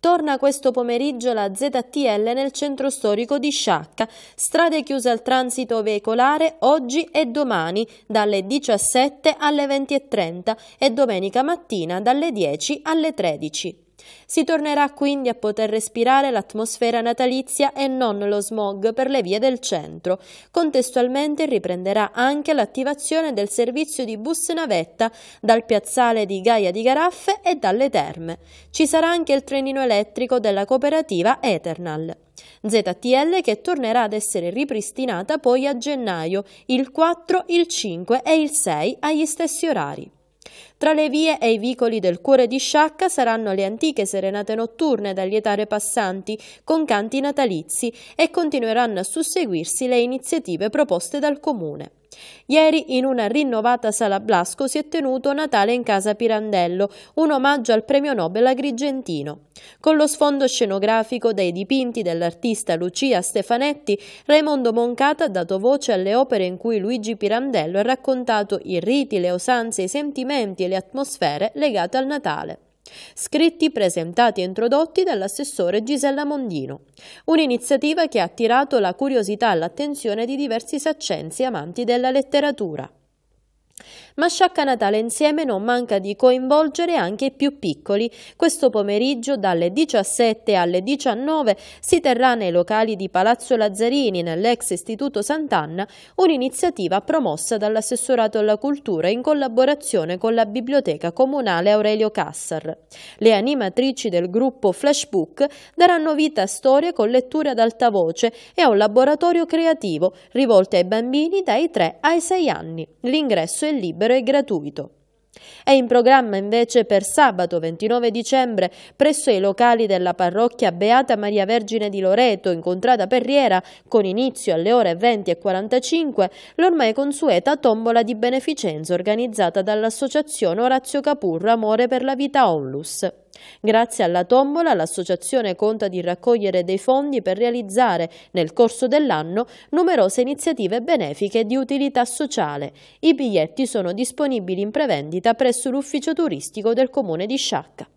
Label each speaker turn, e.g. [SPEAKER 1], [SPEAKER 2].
[SPEAKER 1] Torna questo pomeriggio la ZTL nel centro storico di Sciacca, strade chiuse al transito veicolare oggi e domani dalle 17 alle 20.30 e domenica mattina dalle 10 alle 13. Si tornerà quindi a poter respirare l'atmosfera natalizia e non lo smog per le vie del centro. Contestualmente riprenderà anche l'attivazione del servizio di bus navetta dal piazzale di Gaia di Garaffe e dalle terme. Ci sarà anche il trenino elettrico della cooperativa Eternal. ZTL che tornerà ad essere ripristinata poi a gennaio, il 4, il 5 e il 6 agli stessi orari. Tra le vie e i vicoli del cuore di Sciacca saranno le antiche serenate notturne da lietare passanti con canti natalizi e continueranno a susseguirsi le iniziative proposte dal comune. Ieri, in una rinnovata sala Blasco, si è tenuto Natale in casa Pirandello, un omaggio al premio Nobel agrigentino. Con lo sfondo scenografico dei dipinti dell'artista Lucia Stefanetti, Raimondo Moncata ha dato voce alle opere in cui Luigi Pirandello ha raccontato i riti, le usanze, i sentimenti e le atmosfere legate al Natale. Scritti presentati e introdotti dall'assessore Gisella Mondino. Un'iniziativa che ha attirato la curiosità e l'attenzione di diversi saccensi amanti della letteratura ma Sciacca Natale insieme non manca di coinvolgere anche i più piccoli. Questo pomeriggio dalle 17 alle 19 si terrà nei locali di Palazzo Lazzarini nell'ex Istituto Sant'Anna un'iniziativa promossa dall'assessorato alla cultura in collaborazione con la Biblioteca Comunale Aurelio Cassar. Le animatrici del gruppo Flashbook daranno vita a storie con letture ad alta voce e a un laboratorio creativo rivolto ai bambini dai 3 ai 6 anni. L'ingresso è libero libero e gratuito. È in programma invece per sabato 29 dicembre presso i locali della parrocchia Beata Maria Vergine di Loreto in contrada Perriera con inizio alle ore 20 e 45 l'ormai consueta tombola di beneficenza organizzata dall'associazione Orazio Capurro Amore per la Vita Onlus. Grazie alla tombola l'associazione conta di raccogliere dei fondi per realizzare nel corso dell'anno numerose iniziative benefiche di utilità sociale. I biglietti sono disponibili in prevendita presso l'ufficio turistico del comune di Sciacca.